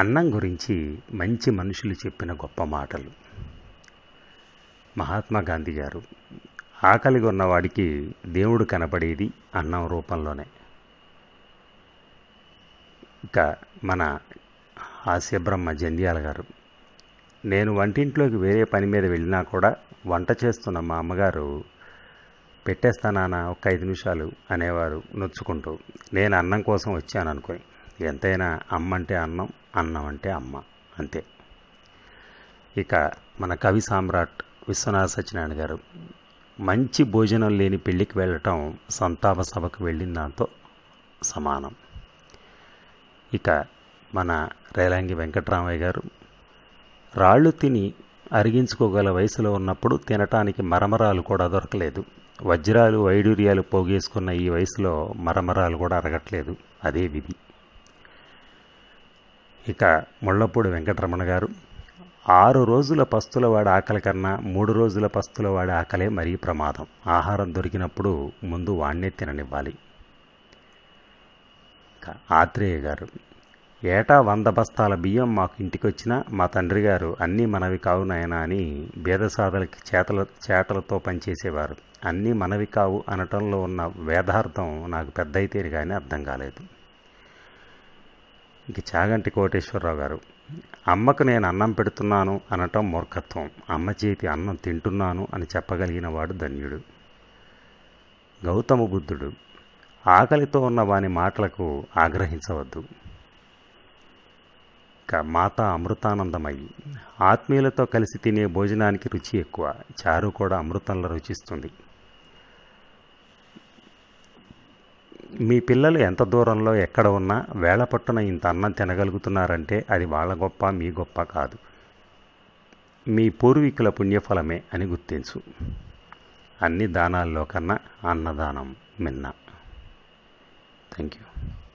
అన్నం గురించి మంచి మనుషులు చెప్పిన గొప్ప మాటలు మహాత్మా గాంధీ గారు ఆకలిగా ఉన్నవాడికి దేవుడు కనపడేది అన్నం రూపంలోనే ఇంకా మన హాస్యబ్రహ్మ జంధ్యాల గారు నేను వంటింట్లోకి వేరే పని మీద వెళ్ళినా కూడా వంట చేస్తున్న మా అమ్మగారు పెట్టేస్తానా ఒక ఐదు నిమిషాలు అనేవారు నొచ్చుకుంటూ నేను అన్నం కోసం వచ్చాను అనుకుని ఎంతైనా అమ్మ అంటే అన్నం అన్నం అంటే అమ్మ అంతే ఇక మన కవి సామ్రాట్ విశ్వనాథ సత్యనారాయణ గారు మంచి భోజనం లేని పెళ్లికి వెళ్ళటం సంతాప సభకు వెళ్ళిన దాంతో సమానం ఇక మన రేలాంగి వెంకట్రామయ్య గారు రాళ్ళు తిని అరిగించుకోగల వయసులో ఉన్నప్పుడు తినటానికి మరమరాలు కూడా దొరకలేదు వజ్రాలు వైడూర్యాలు పోగేసుకున్న ఈ వయసులో మరమరాలు కూడా అరగట్లేదు అదే విధి ఇక ముళ్ళపూడి వెంకటరమణ గారు ఆరు రోజుల పస్తులవాడి ఆకలి కన్నా మూడు రోజుల పస్తుల వాడి ఆకలే మరీ ప్రమాదం ఆహారం దొరికినప్పుడు ముందు వాణ్ణే తిననివ్వాలి ఆత్రేయ గారు ఏటా వంద బస్తాల బియ్యం మాకు వచ్చినా మా తండ్రి గారు అన్నీ మనవి కావు నాయన అని భేదసాధలకి చేతల చేతలతో పనిచేసేవారు అన్నీ మనవి కావు అనటంలో ఉన్న వేదార్థం నాకు పెద్ద అయితే కానీ అర్థం కాలేదు ఇక చాగంటి కోటేశ్వరరావు గారు అమ్మకు నేను అన్నం పెడుతున్నాను అనటం మూర్ఖత్వం అమ్మ చేతి అన్నం తింటున్నాను అని చెప్పగలిగిన వాడు ధన్యుడు గౌతమ బుద్ధుడు ఆకలితో ఉన్న వాని మాటలకు ఆగ్రహించవద్దు ఇక మాత అమృతానందమయ్యి ఆత్మీయులతో కలిసి తినే భోజనానికి రుచి ఎక్కువ చారు కూడా అమృతంలో రుచిస్తుంది మీ పిల్లలు ఎంత దూరంలో ఎక్కడ ఉన్నా వేళ పట్టున ఇంత అన్నం తినగలుగుతున్నారంటే అది వాళ్ళ గొప్ప మీ గొప్ప కాదు మీ పూర్వీకుల పుణ్యఫలమే అని గుర్తించు అన్ని దానాల్లో కన్నా అన్నదానం మిన్న థ్యాంక్ యూ